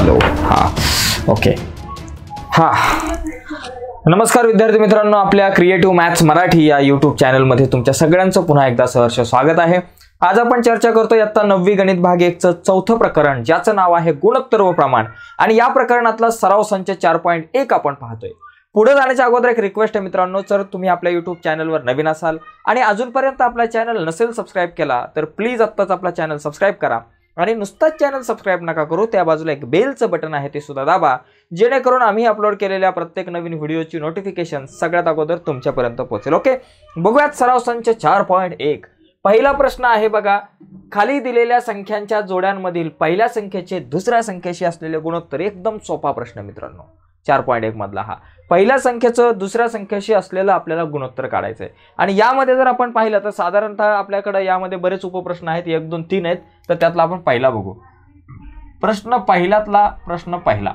आलो हा ओके हा नमस्कार विद्यार्थी मित्रांनो आपल्या क्रिएटिव्ह मॅथ्स मराठी या युट्यूब चॅनलमध्ये तुमच्या सगळ्यांचं पुन्हा एकदा सहर्ष स्वागत आहे आज आपण चर्चा करतो इयत्ता नववी गणित भाग एकचं चौथं प्रकरण ज्याचं नाव आहे गुणोत्तर व प्रमाण आणि या प्रकरणातला सराव संच चार पॉईंट एक आपण पाहतोय पुढे जाण्याच्या अगोदर एक रिक्वेस्ट आहे मित्रांनो जर तुम्ही आपल्या युट्यूब चॅनलवर नवीन असाल आणि अजूनपर्यंत आपला चॅनल नसेल सबस्क्राईब केला तर प्लीज आत्ताच आपला चॅनल सबस्क्राईब करा आणि नुसताच चॅनल सबस्क्राईब नका करू त्या बाजूला एक बेलचं बटन आहे ते सुद्धा दाबा जेणेकरून आम्ही अपलोड केलेल्या प्रत्येक नवीन व्हिडिओची नोटिफिकेशन सगळ्यात अगोदर तुमच्यापर्यंत पोहोचेल ओके बघूयात सराव संच चार पॉईंट एक पहिला प्रश्न आहे बघा खाली दिलेल्या संख्यांच्या जोड्यांमधील पहिल्या संख्येचे दुसऱ्या संख्येशी असलेले गुणोत्तर एकदम सोपा प्रश्न मित्रांनो चार पॉईंट एक मधला हा पहिल्या संख्येचं दुसऱ्या संख्येशी असलेलं आपल्याला गुणोत्तर काढायचं आहे आणि यामध्ये जर आपण पाहिलं तर साधारणतः आपल्याकडे यामध्ये बरेच उपप्रश्न आहेत एक दोन तीन आहेत तर त्यातला आपण पहिला बघू प्रश्न पहिल्यातला प्रश्न पहिला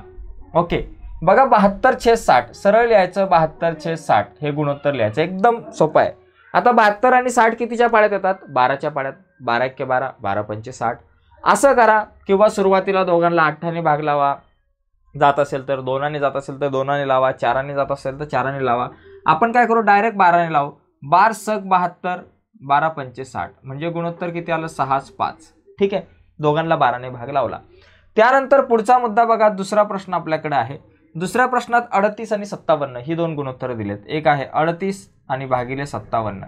ओके बघा बहात्तर छे साठ सरळ लिहायचं बहात्तर छे साठ हे गुणोत्तर लिहायचं एकदम सोपं आहे आता बहात्तर आणि साठ कितीच्या पाळ्यात येतात बाराच्या पाळ्यात बारा एक बारा बारा पंचे साठ असं करा किंवा सुरुवातीला दोघांना अठ्ठाने भाग लावा जात असेल तर दोनाने जात असेल तर दोनाने लावा चाराने जात असेल तर चाराने लावा आपण काय करू डायरेक्ट बाराने लावू बार सक बहात्तर बारा पंचे साठ म्हणजे गुणोत्तर किती आलं सहाच पाच ठीक आहे दोघांना बाराने भाग लावला त्यानंतर पुढचा मुद्दा बघा दुसरा प्रश्न आपल्याकडे आहे दुसऱ्या प्रश्नात अडतीस आणि सत्तावन्न ही दोन गुणोत्तर दिलेत एक आहे अडतीस आणि भागिले सत्तावन्न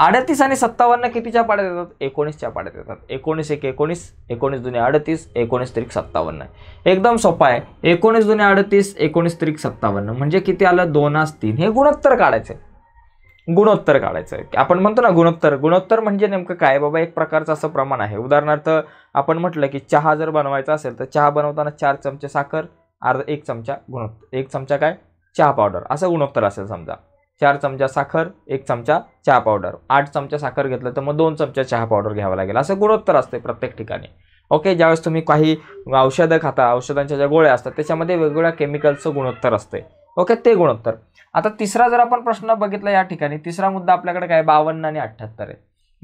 अडतीस आणि सत्तावन्न कितीच्या पाड्यात येतात एकोणीसच्या पाड्यात येतात एकोणीस एक एकोणीस एकोणीस दुनिया अडतीस एकोणीस त्रिक सत्तावन्न एकदम सोपा आहे एकोणीस जुने अडतीस एकोणीस त्रिक सत्तावन्न म्हणजे किती आलं दोनास तीन हे गुणोत्तर काढायचं गुणोत्तर काढायचं आहे आपण म्हणतो ना गुणोत्तर गुणोत्तर म्हणजे नेमकं काय बाबा एक प्रकारचं असं प्रमाण आहे उदाहरणार्थ आपण म्हटलं की चहा जर बनवायचा असेल तर चहा बनवताना चार चमचे साखर अर्ध एक चमचा गुणोत्तर एक चमचा काय चहा पावडर असं गुणोत्तर असेल समजा चार चमचा साखर एक चमचा चहा पावडर आठ चमचा साखर घेतलं तर मग दोन चमचा चहा पावडर घ्यावा लागेल असं गुणोत्तर असते प्रत्येक ठिकाणी ओके ज्यावेळेस तुम्ही काही औषधं खाता औषधांच्या ज्या गोळ्या असतात त्याच्यामध्ये वेगवेगळ्या केमिकलचं गुणोत्तर असते ओके ते गुणोत्तर आता तिसरा जर आपण प्रश्न बघितला या ठिकाणी तिसरा मुद्दा आपल्याकडे काय बावन्न आणि अठ्ठ्याहत्तर आहे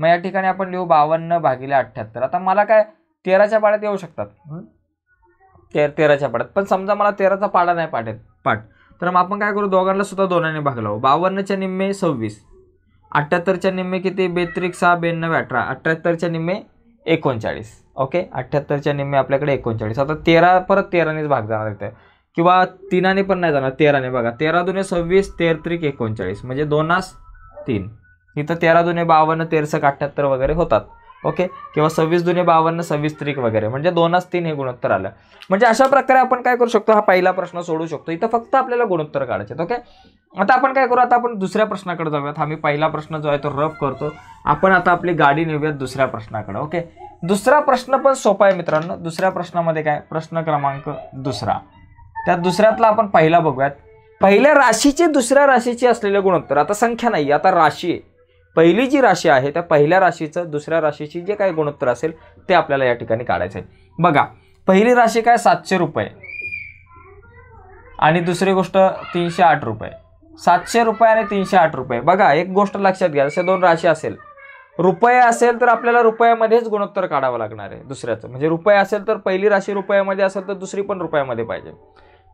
मग या ठिकाणी आपण लिहू बावन्न भागिले अठ्ठ्याहत्तर आता मला काय तेराच्या पाड्यात येऊ शकतात ते तेराच्या पाड्यात पण समजा मला तेराचा पाडा नाही पाठेत पाठ तर मग आपण काय करू दोघांना सुद्धा दोनाने भाग लावू बावन्नच्या निम्मे सव्वीस अठ्ठ्याहत्तरच्या निम्मे किती बेत्रिक सहा ब्याण्णव अठरा अठ्याहत्तरच्या निम्मे एकोणचाळीस ओके अठ्ठ्याहत्तरच्या निम्मे आपल्याकडे एकोणचाळीस आता तेरा परत तेरानेच भाग जाणार इथे किंवा तिनाने पण नाही जाणार तेराने बघा तेरा दुने सव्वीस तेरत्रिक एकोणचाळीस म्हणजे दोनास तीन इथं तेरा दुने बावन्न तेरसक अठ्ठ्याहत्तर वगैरे होतात ओके किंवा सव्वीस दुने बावन्न सव्वीस त्रिक वगैरे म्हणजे दोनच तीन हे गुणोत्तर आलं म्हणजे अशा प्रकारे आपण काय करू शकतो हा पहिला प्रश्न सोडू शकतो इथं फक्त आपल्याला गुणोत्तर काढायचे ओके आता आपण काय करू आता आपण दुसऱ्या प्रश्नाकडे जाऊयात हा मी पहिला प्रश्न जो आहे तो रफ करतो आपण आता आपली गाडी नेऊयात दुसऱ्या प्रश्नाकडे ओके दुसरा प्रश्न पण सोपा आहे मित्रांनो दुसऱ्या प्रश्नामध्ये काय प्रश्न क्रमांक दुसरा त्या दुसऱ्यातला आपण पहिला बघूयात पहिल्या राशीचे दुसऱ्या राशीचे असलेले गुणोत्तर आता संख्या नाही आता राशी आहे पहिली जी राशी आहे त्या पहिल्या राशीचं दुसऱ्या राशीची जे काही गुणोत्तर असेल ते आपल्याला या ठिकाणी काढायचं आहे बघा पहिली राशी काय सातशे रुपये आणि दुसरी गोष्ट तीनशे आठ रुपये सातशे रुपये आणि तीनशे आठ रुपये बघा एक गोष्ट लक्षात घ्या जसे दोन राशी असेल रुपये असेल तर आपल्याला रुपयामध्येच गुणोत्तर काढावं लागणार आहे दुसऱ्याचं म्हणजे रुपये असेल तर पहिली राशी रुपयामध्ये असेल तर दुसरी पण रुपयामध्ये पाहिजे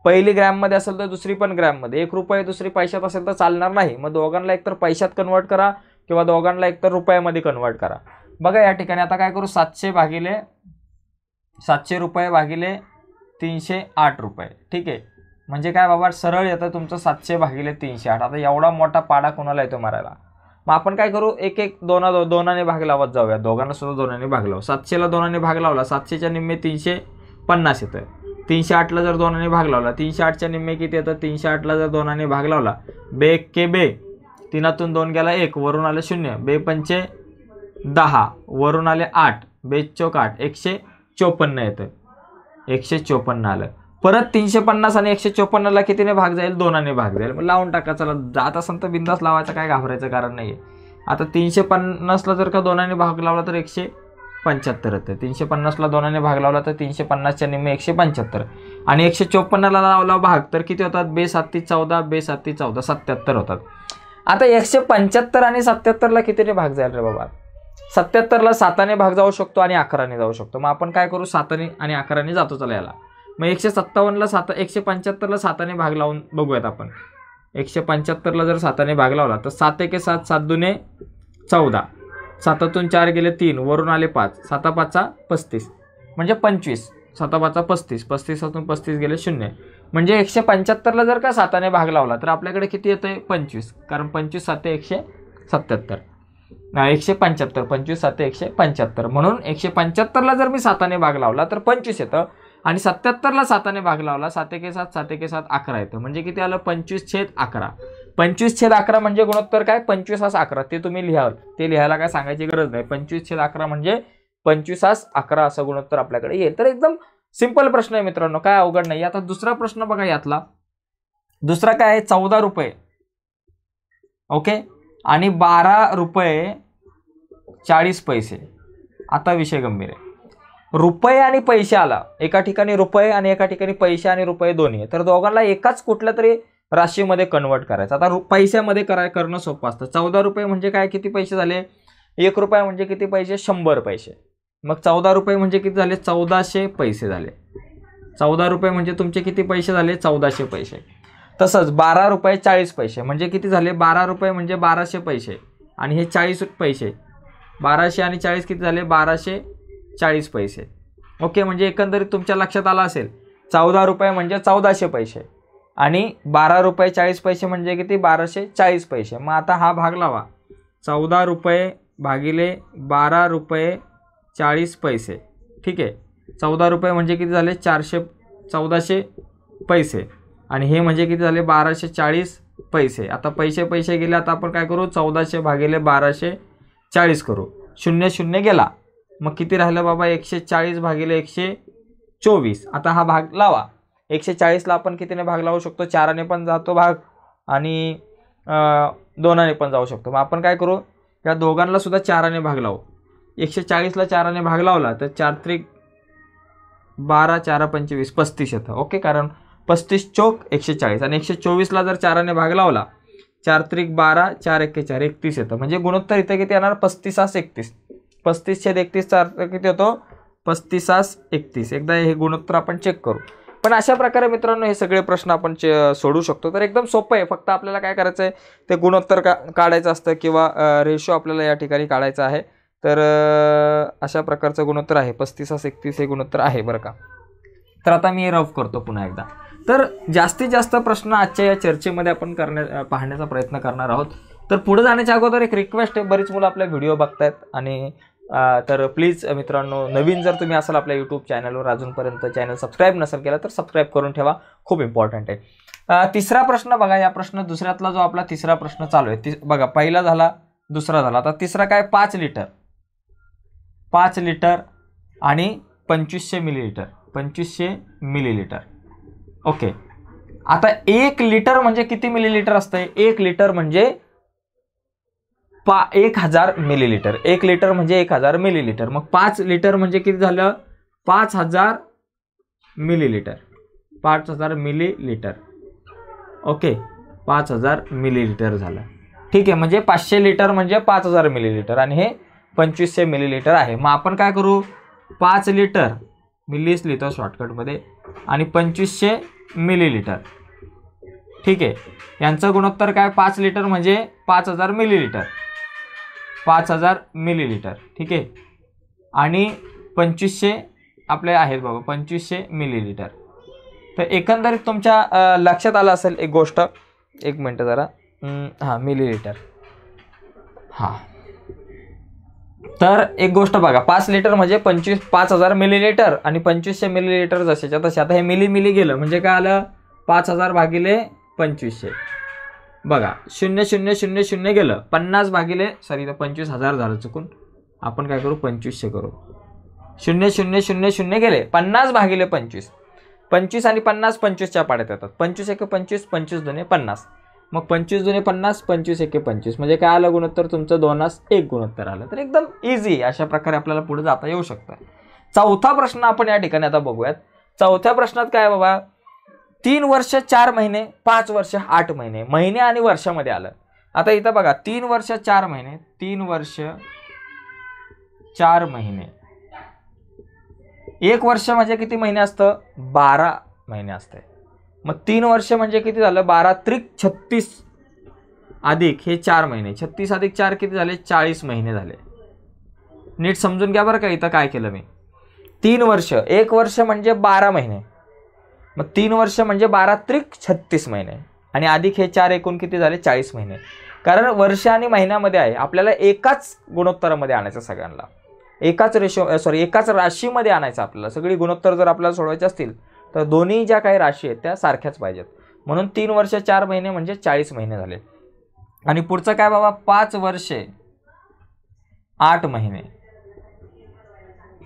पहिली ग्रॅममध्ये असेल तर दुसरी पण ग्रॅममध्ये एक रुपये दुसरी पैशात असेल तर चालणार नाही मग दोघांना एकतर पैशात कन्वर्ट करा किंवा दोघांना एकतर रुपयामध्ये कन्वर्ट करा बघा या ठिकाणी आता काय करू सातशे भागिले सातशे रुपये भागिले तीनशे आठ रुपये ठीक आहे म्हणजे काय बाबा सरळ येतं तुमचं सातशे भागिले तीनशे आठ आता एवढा मोठा पाडा कोणाला येतो मारायला मग आपण काय करू एक एक दोना दो दोनाने भाग लावत जाऊया दोघांना सुद्धा दोनाने भाग लावू सातशेला दोनाने भाग लावला सातशेच्या निम्मे तीनशे पन्नास येतं तीनशे आठला जर दोनाने भाग लावला तीनशे आठच्या निम्मे किती येतं तीनशे आठला जर दोनाने भाग लावला बे के बे तीनातून दोन गेला एक वरून आले शून्य बेपंचे दहा वरून आले आठ बे चौक आठ एकशे चोपन्न येतं एकशे चोपन्न आलं परत तीनशे पन्नास आणि एकशे चोपन्नला कितीने भाग जाईल दोनाने भाग जाईल मग लावून टाका चला जात असं तर बिंदास लावायचं काय घाबरायचं कारण नाही आहे आता तीनशे पन्नासला जर का दोनाने भाग लावला तर एकशे पंच्याहत्तर येतं तीनशे पन्नासला दोनाने भाग लावला तर तीनशे पन्नासच्या निम्मे एकशे पंच्याहत्तर आणि एकशे चोपन्नला लावला भाग तर किती होतात बे सात चौदा बे सात ती चौदा सत्याहत्तर होतात आता एकशे पंच्याहत्तर आणि सत्याहत्तरला कितीने भाग जाईल रे बाबा सत्याहत्तरला साताने भाग जाऊ शकतो आणि अकराने जाऊ शकतो मग आपण काय करू साताने आणि अकराने जातो चला याला मग एकशे सत्तावन्नला सात एकशे पंच्याहत्तरला साताने भाग लावून बघूयात आपण एकशे पंच्याहत्तरला जर साताने भाग लावला तर सात एके सात सात दुने चौदा सातातून चार गेले तीन वरून आले पाच साता पस्तीस म्हणजे पंचवीस सातापाचा पाचचा पस्तीस पस्तीसातून पस्तीस गेले शून्य म्हणजे एकशे पंच्याहत्तरला जर का साताने भाग लावला तर आपल्याकडे किती येतं आहे पंचवीस कारण पंचवीस साते एकशे सत्याहत्तर एकशे पंच्याहत्तर पंचवीस साते एकशे पंच्याहत्तर म्हणून एकशे पंच्याहत्तरला जर मी साताने भाग लावला तर पंचवीस येतं आणि सत्याहत्तरला साताने भाग लावला सात एक सात सात एक सात अकरा येतं म्हणजे किती आलं पंचवीस छेद अकरा पंचवीस छेद अकरा म्हणजे गुणोत्तर काय पंचवीसास अकरा ते तुम्ही लिहाल ते लिहायला काय सांगायची गरज नाही पंचवीस छेद अकरा म्हणजे पंचवीसास अकरा असं गुणोत्तर आपल्याकडे येईल तर एकदम सिंपल प्रश्न आहे मित्रांनो काय अवघड नाही आता दुसरा प्रश्न बघा यातला दुसरा काय आहे चौदा रुपये ओके आणि बारा रुपये चाळीस पैसे आता विषय गंभीर आहे रुपये आणि पैसे आला एका ठिकाणी रुपये आणि एका ठिकाणी पैसे आणि रुपये दोन्ही तर दोघांना एकाच कुठल्या तरी राशीमध्ये कन्वर्ट करायचं आता पैशामध्ये कराय करणं सोपं असतं चौदा रुपये म्हणजे काय किती पैसे झाले एक रुपये म्हणजे किती पैसे शंभर पैसे मग चौदा रुपये म्हणजे किती झाले चौदाशे पैसे झाले चौदा रुपये म्हणजे तुमचे किती पैसे झाले चौदाशे पैसे तसंच बारा रुपये चाळीस पैसे म्हणजे किती झाले बारा रुपये म्हणजे बाराशे पैसे आणि हे चाळीस पैसे बाराशे आणि चाळीस किती झाले बाराशे चाळीस पैसे ओके म्हणजे एकंदरीत तुमच्या लक्षात आला असेल चौदा रुपये म्हणजे चौदाशे पैसे आणि बारा रुपये चाळीस पैसे म्हणजे किती बाराशे चाळीस पैसे मग आता हा भाग लावा चौदा रुपये भागिले बारा रुपये चाळीस पैसे ठीक आहे चौदा रुपये म्हणजे किती झाले चारशे चौदाशे पैसे आणि हे म्हणजे किती झाले बाराशे चाळीस पैसे आता पैसे पैसे गेले आता आपण काय करू चौदाशे भागिले बाराशे चाळीस करू शून्य शून्य गेला मग किती राहिलं बाबा एकशे चाळीस भागिले एकशे चोवीस आता हा भाग लावा एकशे चाळीसला आपण कितीने भाग लावू शकतो चाराने पण जातो भाग आणि दोनाने पण जाऊ शकतो मग आपण काय करू या दोघांनासुद्धा चाराने भाग लावू एकशे चाळीसला चाराने भाग लावला तर चार त्रिक बारा चार पंचवीस पस्तीस येतं ओके कारण पस्तीस चौक एकशे चाळीस आणि एकशे चोवीसला जर चाराने भाग लावला चार त्रिक बारा चार एके चार एकतीस येतं म्हणजे गुणोत्तर इथं किती येणार पस्तीसास एकतीस पस्तीस छेद एकतीस चार किती होतो पस्तीसास एकतीस एकदा हे गुणोत्तर आपण चेक करू पण अशा प्रकारे मित्रांनो हे सगळे प्रश्न आपण चे सोडू शकतो तर एकदम सोपं आहे फक्त आपल्याला काय करायचं आहे ते गुणोत्तर का काढायचं असतं किंवा रेशो आपल्याला या ठिकाणी काढायचा आहे तर अशा प्रकारचं गुणोत्तर आहे पस्तीसास एकतीस हे गुणोत्तर आहे बरं का तर आता मी रफ करतो पुन्हा एकदा तर जास्तीत जास्त प्रश्न आजच्या या चर्चेमध्ये आपण करण्या पाहण्याचा प्रयत्न करणार आहोत तर पुढे जाण्याच्या अगोदर एक रिक्वेस्ट आहे बरीच मुलं आपल्या व्हिडिओ बघतायत आणि तर प्लीज मित्रांनो नवीन जर तुम्ही असाल आपल्या यूट्यूब चॅनलवर अजूनपर्यंत चॅनल सबस्क्राईब नसेल केला तर सबस्क्राईब करून ठेवा खूप इम्पॉर्टंट आहे तिसरा प्रश्न बघा या प्रश्न दुसऱ्यातला जो आपला तिसरा प्रश्न चालू आहे बघा पहिला झाला दुसरा झाला आता तिसरा काय पाच लिटर पाच लिटर आणि पंचवीसशे मिलीलिटर पंचवीसशे मिलीलिटर ओके आता एक लिटर म्हणजे किती मिलीलिटर असतंय एक लिटर म्हणजे पा एक हजार मिलीलिटर एक लिटर म्हणजे एक हजार मिलीलिटर मग पाच लिटर म्हणजे किती झालं पाच हजार मिलीलिटर पाच हजार मिलीलिटर ओके पाच हजार मिलीलिटर झालं ठीक आहे म्हणजे पाचशे लिटर म्हणजे पाच हजार मिलीलिटर आणि हे पंचवीसशे मिलीलिटर आहे मग आपण काय करू पाच लिटर मिलीस लिटर लिहितो शॉर्टकटमध्ये आणि पंचवीसशे मिलीलिटर ठीक आहे यांचं गुणोत्तर काय पाच लिटर म्हणजे पाच हजार मिलीलिटर पाच हजार मिलीलिटर ठीक आहे आणि पंचवीसशे आपले आहेत बाबा पंचवीसशे मिलीलिटर तर एकंदरीत तुमच्या लक्षात आलं असेल एक गोष्ट एक मिनटं जरा हां मिलीलिटर हां तर एक गोष्ट बघा पाच लिटर म्हणजे पंचवीस पाच हजार मिलीलिटर आणि पंचवीसशे मिलीलिटर जसेच्या तसे आता हे मिली मिली गेलं म्हणजे काय आलं पाच हजार भागिले पंचवीसशे बघा शून्य शून्य शून्य शून्य गेलं पन्नास भागिले सॉरी तर पंचवीस हजार झालं चुकून आपण काय करू पंचवीसशे करू शून्य शून्य शून्य शून्य गेले पन्नास भागिले पंचवीस पंचवीस आणि पन्नास पंचवीसच्या पाड्यात येतात पंचवीस एक पंचवीस पंचवीस दोन्ही पन्नास मग पंचवीस जुने पन्नास पंचवीस एके पंचवीस म्हणजे काय आलं गुणोत्तर तुमचं दोनास एक गुणोत्तर आलं तर एकदम इझी अशा प्रकारे आपल्याला पुढे जाता येऊ शकतं चौथा प्रश्न आपण या ठिकाणी आता बघूयात चौथ्या प्रश्नात काय बाबा तीन वर्ष चार महिने पाच वर्ष आठ महिने महिने आणि वर्षामध्ये आलं आता इथं बघा तीन वर्ष चार महिने तीन वर्ष चार महिने एक वर्ष म्हणजे किती महिने असतं बारा महिने असते मग तीन वर्ष म्हणजे किती झालं बारा त्रिक छत्तीस अधिक हे चार महिने छत्तीस अधिक चार किती झाले चाळीस महिने झाले नीट समजून घ्या बरं का इथं काय केलं मी तीन वर्ष एक वर्ष म्हणजे बारा महिने मग तीन वर्ष म्हणजे बारा त्रिक छत्तीस महिने आणि अधिक हे चार एकूण किती झाले चाळीस महिने कारण वर्ष आणि महिन्यामध्ये आहे आपल्याला एकाच गुणोत्तरामध्ये आणायचं सगळ्यांना एकाच रेशो सॉरी एकाच राशीमध्ये आणायचं आपल्याला सगळी गुणोत्तर जर आपल्याला सोडवायचे असतील तर दोन्ही ज्या काही राशी आहेत त्या सारख्याच पाहिजेत म्हणून तीन वर्ष चार महिने म्हणजे चाळीस महिने झाले आणि पुढचं काय बाबा पाच वर्षे आठ महिने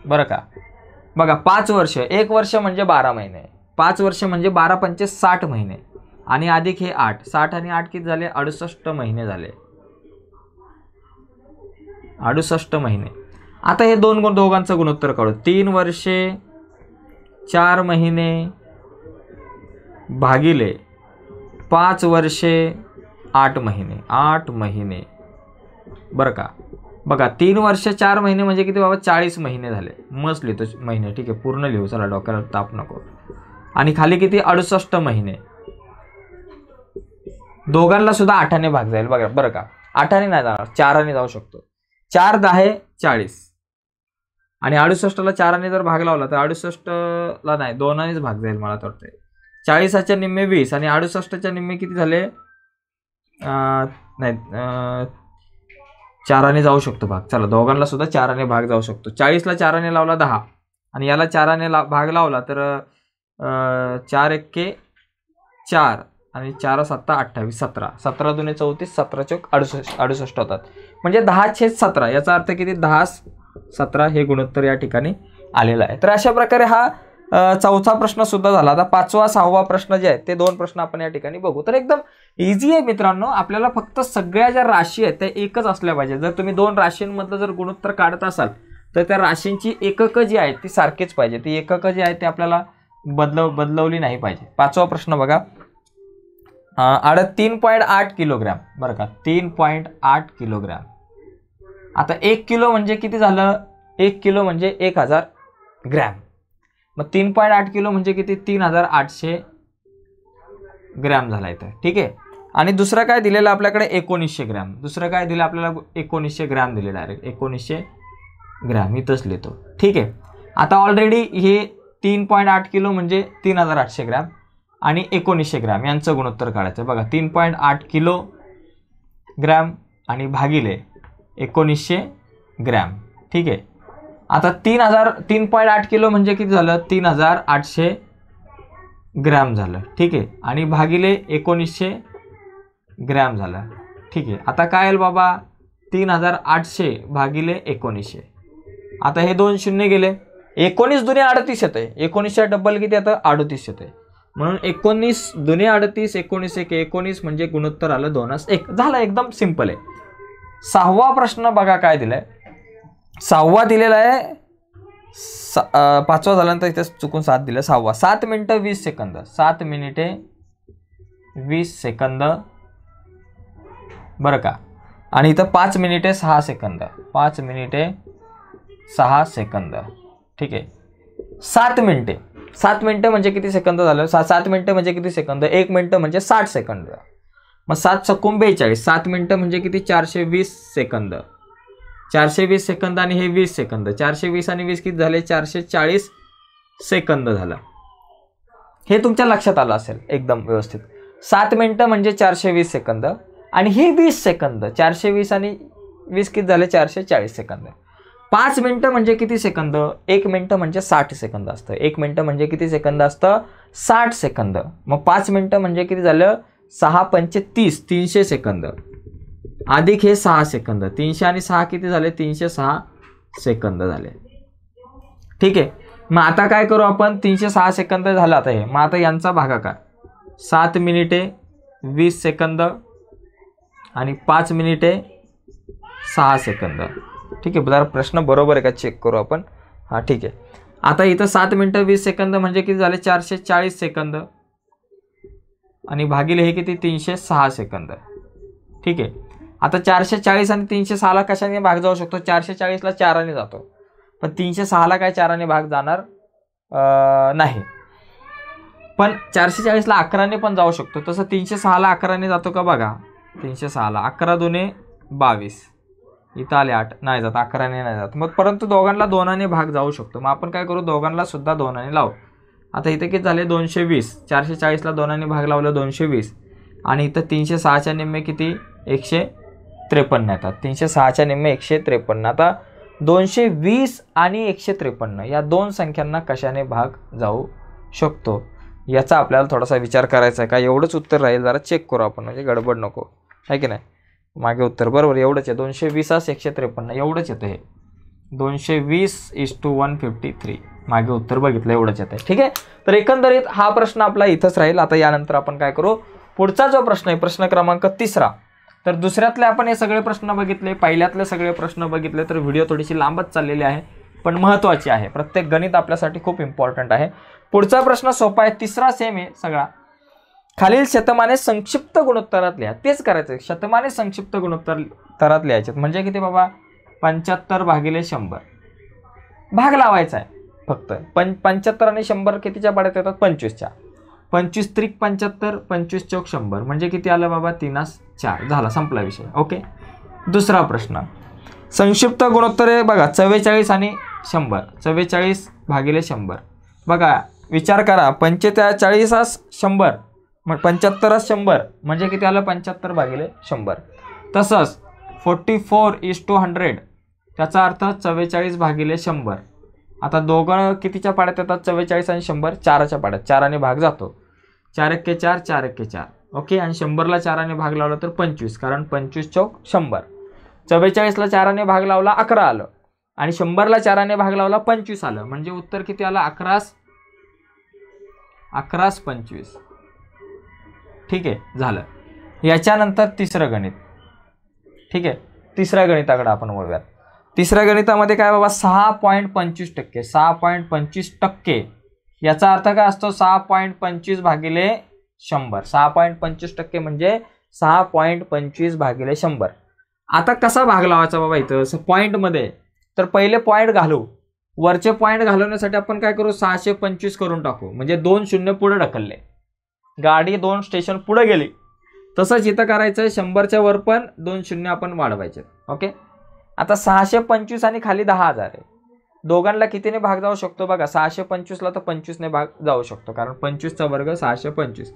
बरं का बघा पाच वर्ष एक वर्ष म्हणजे बारा महिने पाच वर्ष म्हणजे बारा पंचे साठ महिने आणि अधिक हे आठ साठ आणि आठ किती झाले अडुसष्ट महिने झाले अडुसष्ट महिने आता हे दोन गुण दोघांचं गुणोत्तर काढू तीन वर्षे चार महिने भागिले पाच वर्षे आठ महिने आठ महिने बरं का बघा तीन वर्ष चार महिने म्हणजे किती बाबा चाळीस महिने झाले मस्त लिहितो महिने ठीक आहे पूर्ण लिहू चला डॉक्टर ताप नको आणि खाली किती अडुसष्ट महिने दोघांना सुद्धा आठाने भाग जाईल बघा बरं का आठाने नाही जाणार चाराने जाऊ शकतो चार दहा चाळीस आणि अडुसष्टला चाराने जर भाग लावला तर अडुसष्टला नाही दोनानेच भाग जाईल मला तर चाळीसाच्या निम्मे वीस आणि अडुसष्टच्या निम्मे किती झाले नाही चाराने जाऊ शकतो भाग चला दोघांना सुद्धा चाराने भाग जाऊ शकतो चाळीसला चाराने लावला दहा आणि याला चाराने ला भाग लावला तर चार एक्के चार आणि चार सत्ता अठ्ठावीस सतरा सतरा दुने चौतीस सतरा चौक अडुसष्ट अडुसष्ट होतात म्हणजे दहा छेद सतरा याचा अर्थ किती दहा सतरा हे गुणोत्तर या ठिकाणी आलेलं आहे तर अशा प्रकारे हा चौथा प्रश्न सुद्धा झाला आता पाचवा सहावा प्रश्न जे आहेत ते दोन प्रश्न आपण या ठिकाणी बघू तर एकदम इझी आहे मित्रांनो आपल्याला फक्त सगळ्या ज्या राशी आहेत त्या एकच असल्या पाहिजे जर तुम्ही दोन राशींमधलं जर गुणोत्तर काढत असाल तर त्या राशींची एककं जी आहेत ती सारखीच पाहिजे ती एककं जी आहेत ते आपल्याला बदलव बदलवली नाही पाहिजे पाचवा प्रश्न बघा आड तीन पॉईंट आठ किलोग्रॅम बरं का तीन पॉईंट आठ किलोग्रॅम आता एक किलो म्हणजे किती झालं एक किलो म्हणजे एक हजार ग्रॅम मग तीन पॉईंट आठ किलो म्हणजे किती तीन हजार आठशे ग्रॅम झाला इथं ठीक आहे आणि दुसरं काय दिलेलं आपल्याकडे एकोणीसशे ग्रॅम दुसरं काय दिलं आपल्याला एकोणीसशे ग्रॅम दिले डायरेक्ट एकोणीसशे ग्रॅम इथंच लिहितो ठीक आहे आता ऑलरेडी हे तीन पॉईंट आठ किलो म्हणजे तीन हजार आठशे ग्रॅम आणि एकोणीसशे ग्रॅम यांचं गुणोत्तर काढायचं आहे बघा तीन पॉईंट आठ किलो ग्रॅम आणि भागिले एकोणीसशे ग्रॅम ठीक आहे आता तीन हजार तीन पॉईंट आठ किलो म्हणजे किती झालं तीन हजार आठशे ग्रॅम झालं ठीक आहे आणि भागिले एकोणीसशे ग्रॅम झालं ठीक आहे आता काय येईल बाबा तीन हजार आठशे भागिले एकोणीसशे आता हे दोन शून्य गेले एकोणीस दुने अडतीस आहे एकोणीसशे डब्बल किती आता अडतीस आहे म्हणून एकोणीस दुने अडतीस एकोणीस एक एकोणीस म्हणजे गुणोत्तर आलं दोनच एक झालं एकदम सिम्पल आहे सहावा प्रश्न बघा काय दिलाय सहावा दिलेला आहे पाचवा झाल्यानंतर इथे चुकून सात दिलं सहावा सात मिनटं वीस सेकंद सात मिनिटे वीस सेकंद बरं का आणि इथं पाच मिनिटे सहा सेकंद पाच मिनिटे सहा सेकंद ठीक आहे सात मिनिटे सात मिनिटं म्हणजे किती सेकंद झालं सात मिनटं म्हणजे किती सेकंद एक मिनटं म्हणजे साठ सेकंद मग सात सकोम बेचाळीस सात मिनटं म्हणजे किती चारशे वीस सेकंद चारशे वीस सेकंद आणि हे वीस सेकंद चारशे वीस आणि वीस किती झाले चारशे चाळीस सेकंद झालं हे तुमच्या लक्षात आलं असेल एकदम व्यवस्थित सात मिनटं म्हणजे चारशे वीस सेकंद आणि हे वीस सेकंद चारशे वीस आणि वीस किती झाले चारशे चाळीस सेकंद पाच मिनटं म्हणजे किती सेकंद एक मिनटं म्हणजे साठ सेकंद असतं एक मिनटं म्हणजे किती सेकंद असतं साठ सेकंद मग पाच मिनटं म्हणजे किती झालं सहा पंचे तीस तीनशे सेकंद अधिक हे सहा सेकंद तीनशे आणि सहा किती झाले तीनशे सहा सेकंद झाले ठीक आहे मग आता काय करू आपण तीनशे सहा सेकंद झालं आता हे मग आता यांचा भागाकार सात मिनिटे वीस सेकंद आणि पाच मिनिटे सहा सेकंद ठीक आहे जर प्रश्न बरोबर आहे का चेक करू आपण हां ठीक आहे आता इथं सात मिनटं वीस सेकंद म्हणजे किती झाले चारशे चाळीस सेकंद आणि भागिले हे किती तीनशे सहा सेकंद ठीक आहे आता चारशे चाळीस आणि तीनशे सहाला कशाने भाग जाऊ शकतो चारशे चाळीसला चाराने जातो पण तीनशे सहाला काय चाराने भाग जाणार नाही पण चारशे चाळीसला अकराने पण जाऊ शकतो तसं तीनशे सहाला अकराने जातो का बघा तीनशे सहाला अकरा दोने बावीस इथं आले आठ नाही जात अकराने नाही जात मग परंतु दोघांना दोनाने भाग जाऊ शकतो मग आपण काय करू दोघांना सुद्धा दोनाने लावू आता इथं किती झाले दोनशे वीस चारशे चाळीसला दोनाने भाग लावला दोनशे वीस आणि इथं तीनशे सहाच्या निम्मे किती एकशे त्रेपन्न येतात तीनशे सहाच्या निम्मे एकशे त्रेपन्न आता दोनशे वीस आणि एकशे त्रेपन्न या दोन संख्यांना कशाने भाग जाऊ शकतो याचा आपल्याला थोडासा विचार करायचा आहे का एवढंच उत्तर राहील जरा चेक करू आपण म्हणजे गडबड नको आहे की नाही मागे उत्तर बरोबर एवढंच आहे दोनशे वीस अस एकशे त्रेपन्न एवढंच येतं हे दोनशे वीस is to one fifty three मागे उत्तर बघितलं एवढंच येतं ठीक आहे तर एकंदरीत हा प्रश्न आपला इथंच राहील आता यानंतर आपण काय करू पुढचा जो प्रश्न आहे प्रश्न क्रमांक तिसरा तर दुसऱ्यातले आपण हे सगळे प्रश्न बघितले पहिल्यातले सगळे प्रश्न बघितले तर व्हिडिओ थोडीशी लांबच चाललेली आहे पण महत्त्वाची आहे प्रत्येक गणित आपल्यासाठी खूप इम्पॉर्टंट आहे पुढचा प्रश्न सोपा आहे तिसरा सेम आहे सगळा खालील शतमाने संक्षिप्त गुणोत्तरात लिहा तेच करायचं शतमाने संक्षिप्त गुणोत्तर तरात लिहायचे म्हणजे किती बाबा पंच्याहत्तर भागिले शंभर भाग लावायचा आहे फक्त पं पंच्याहत्तर आणि शंभर कितीच्या पाड्यात येतात पंचवीसच्या पंचवीस त्रिक पंच्याहत्तर पंचवीस चौक शंभर म्हणजे किती आलं बाबा तीनास चार झाला संपला विषय ओके दुसरा प्रश्न संक्षिप्त गुणोत्तर आहे बघा चव्वेचाळीस आणि शंभर चव्वेचाळीस भागिले शंभर बघा विचार करा पंचेचाळीसास शंभर मग आस शंभर म्हणजे किती आलं पंच्याहत्तर भागिले शंभर तसंच forty four is to hundred त्याचा अर्थ चव्वेचाळीस भागिले शंभर आता दोघं कितीच्या पाड्यात येतात चव्वेचाळीस आणि शंभर चाराच्या पाड्यात चाराने भाग जातो चार एक्के चार चार एक्के चार ओके आणि शंभरला चाराने भाग लावला तर पंचवीस कारण पंचवीस चौक शंभर चव्वेचाळीसला चाराने भाग लावला अकरा आलं आणि शंभरला चाराने भाग लावला पंचवीस आलं म्हणजे उत्तर किती आलं अकरास अकरास पंचवीस ठीक आहे झालं याच्यानंतर तिसरं गणित ठीक आहे तिसऱ्या गणिताकडं आपण वळूयात तिसऱ्या गणितामध्ये काय बाबा सहा पॉईंट पंचवीस टक्के सहा पॉईंट पंचवीस टक्के याचा अर्थ काय असतो सहा पॉईंट पंचवीस भागिले शंभर सहा पॉईंट पंचवीस टक्के म्हणजे सहा पॉईंट पंचवीस भागिले शंभर आता कसा भाग लावायचा बाबा इथं पॉईंटमध्ये तर पहिले पॉईंट घालू वरचे पॉईंट घालवण्यासाठी आपण काय करू सहाशे पंचवीस करून टाकू म्हणजे दोन शून्य पुढे ढकलले गाडी दोन स्टेशन पुढे गेली तसंच इथं करायचं आहे शंभरच्या वर पण दोन शून्य आपण वाढवायचे ओके आता सहाशे पंचवीस आणि खाली दहा हजार आहे दोघांना कितीने भाग जाऊ शकतो बघा सहाशे पंचवीसला तर पंचवीसने भाग जाऊ शकतो कारण पंचवीसचा वर्ग सहाशे पंचवीस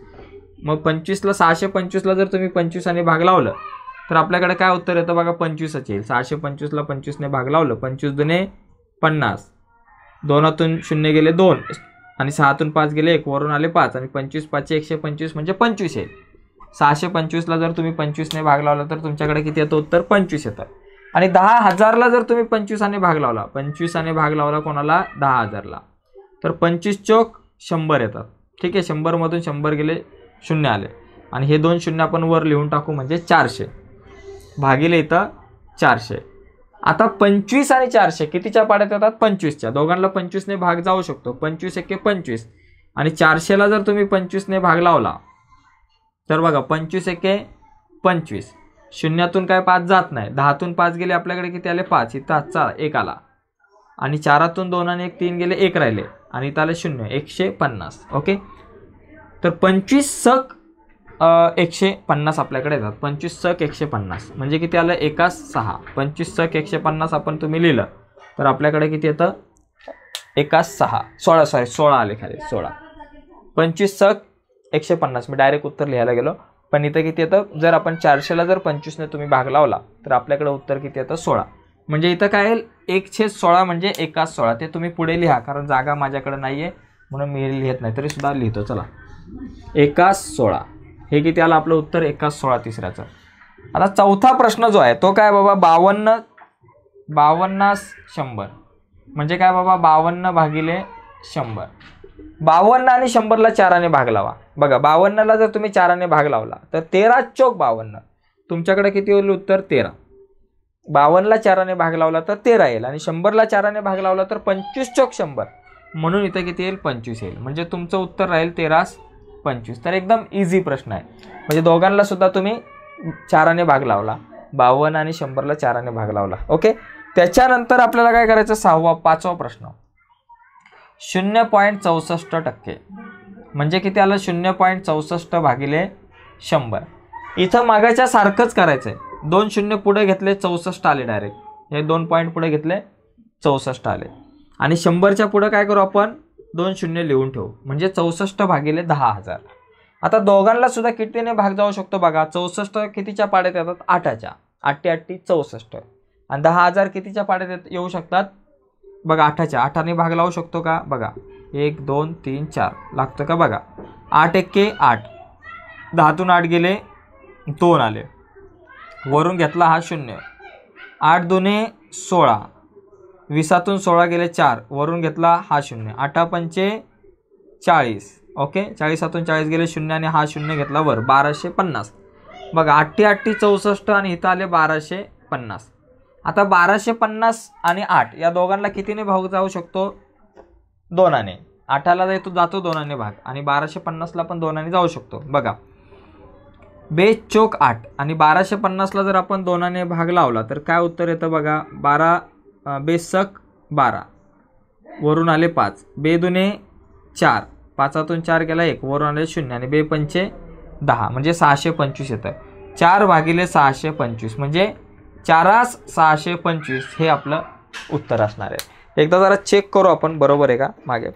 मग पंचवीसला सहाशे पंचवीसला जर तुम्ही पंचवीसाने भाग लावलं तर आपल्याकडे काय उत्तर येतं बघा पंचवीसच येईल सहाशे पंचवीसला पंचवीसने भाग लावलं पंचवीस दुने पन्नास दोनातून शून्य गेले दोन आणि सहातून पाच गेले एक वरून आले पाच आणि पंचवीस पाचशे एकशे पंचवीस म्हणजे पंचवीस येईल सहाशे पंचवीसला जर तुम्ही पंचवीसने भाग लावला तर तुमच्याकडे किती येतं उत्तर पंचवीस येतं आणि दहा हजारला जर तुम्ही पंचवीसाने भाग लावला पंचवीसाने भाग लावला कोणाला दहा हजारला तर पंचवीस चोक शंभर येतात ठीक आहे शंभरमधून शंभर गेले शून्य आले आणि हे दोन शून्य आपण वर लिहून टाकू म्हणजे चारशे भागिले इथं चारशे आता पंचवीस आणि चारशे कितीच्या पाड्यात येतात पंचवीसच्या दोघांना पंचवीसने भाग जाऊ शकतो पंचवीस एके पंचवीस आणि चारशेला जर तुम्ही पंचवीसने भाग लावला तर बघा पंचवीस एके पंचवीस शून्यातून काय पाच जात नाही दहातून पाच गेले आपल्याकडे किती आले पाच इथं आजचा एक आला आणि चारातून दोन आणि एक तीन गेले एक राहिले आणि इथं आले शून्य एकशे पन्नास ओके तर पंचवीस सक एकशे पन्नास आपल्याकडे येतात पंचवीस सक एकशे पन्नास म्हणजे किती आलं एकाच सहा पंचवीस सक एकशे पन्नास आपण तुम्ही लिहिलं तर आपल्याकडे किती येतं एकाच सहा सोळा सॉरी सोळा आले खाली सोळा पंचवीस सक एकशे पन्नास मी डायरेक्ट उत्तर लिहायला गेलो पण इथं किती येतं जर आपण चारशेला जर पंचवीसने तुम्ही भाग लावला तर आपल्याकडे उत्तर किती येतं सोळा म्हणजे इथं काय एक छेद सोळा म्हणजे एकाच सोळा ते तुम्ही पुढे लिहा कारण जागा माझ्याकडे नाही आहे म्हणून मी लिहित नाही तरी सुद्धा लिहितो चला एकाच सोळा हे किती आलं आपलं उत्तर एकाच सोळा तिसऱ्याचं आता चौथा प्रश्न जो आहे तो काय बाबा बावन्न बावन्नास शंभर म्हणजे काय बाबा बावन्न भागिले शंभर बावन्न आणि शंभरला चाराने भाग लावा बघा बावन्नला जर तुम्ही चाराने भाग लावला तर तेरा चौक बावन्न तुमच्याकडे किती होईल उत्तर तेरा बावन्नला चाराने भाग लावला तर तेरा येईल आणि शंभरला चाराने भाग लावला तर पंचवीस चौक शंभर म्हणून इथं किती येईल पंचवीस येईल म्हणजे तुमचं उत्तर राहील तेरास पंचवीस तर एकदम इझी प्रश्न आहे म्हणजे दोघांना सुद्धा तुम्ही चाराने भाग लावला बावन्न आणि शंभरला चाराने भाग लावला ओके त्याच्यानंतर आपल्याला काय करायचं सहावा पाचवा प्रश्न शून्य पॉईंट चौसष्ट टक्के म्हणजे किती आलं शून्य पॉईंट चौसष्ट भागिले शंभर इथं मागायच्या सारखंच करायचं आहे दोन शून्य पुढे घेतले चौसष्ट आले डायरेक्ट हे दोन पॉईंट पुढे घेतले चौसष्ट आले आणि शंभरच्या पुढं काय करू आपण दोन शून्य लिहून ठेवू म्हणजे चौसष्ट भागिले दहा हजार आता दोघांना सुद्धा कितीने भाग जाऊ शकतो बघा चौसष्ट कितीच्या पाड्यात येतात आठाच्या आठटी आठटी चौसष्ट आणि दहा हजार कितीच्या पाड्यात येऊ शकतात बघा आठाच्या आठाने भाग लावू शकतो का बघा एक दोन तीन चार लागतं का बघा आठ एक्के आठ दहातून आठ गेले दोन आले वरून घेतला हा शून्य आठ दोन्ही सोळा विसातून सोळा गेले चार वरून घेतला हा शून्य आठा पंचे चाळीस ओके चाळीसातून चाळीस गेले शून्य आणि हा शून्य घेतला वर बाराशे पन्नास बघा आठ्ठी आठटी चौसष्ट आणि इथं आले बाराशे पन्नास आता बाराशे पन्नास आणि आठ या दोघांना कितीने भाग जाऊ शकतो दोनाने आठाला येतो जातो दोनाने भाग आणि बाराशे पन्नासला पण दोनाने जाऊ शकतो बघा बेस चोक आठ आणि बाराशे पन्नासला जर आपण दोनाने भाग लावला तर काय उत्तर येतं बघा बारा बेसक बारा वरून आले पाच बे दुने चार पाचातून चार केला एक वरून आले शून्य आणि बे पंचे दहा म्हणजे सहाशे पंचवीस येतं चार भागिले सहाशे पंचवीस म्हणजे चारास सहाशे पंचवीस हे आपलं उत्तर असणार आहे एकदा जरा चेक करू आपण बरोबर आहे का मागे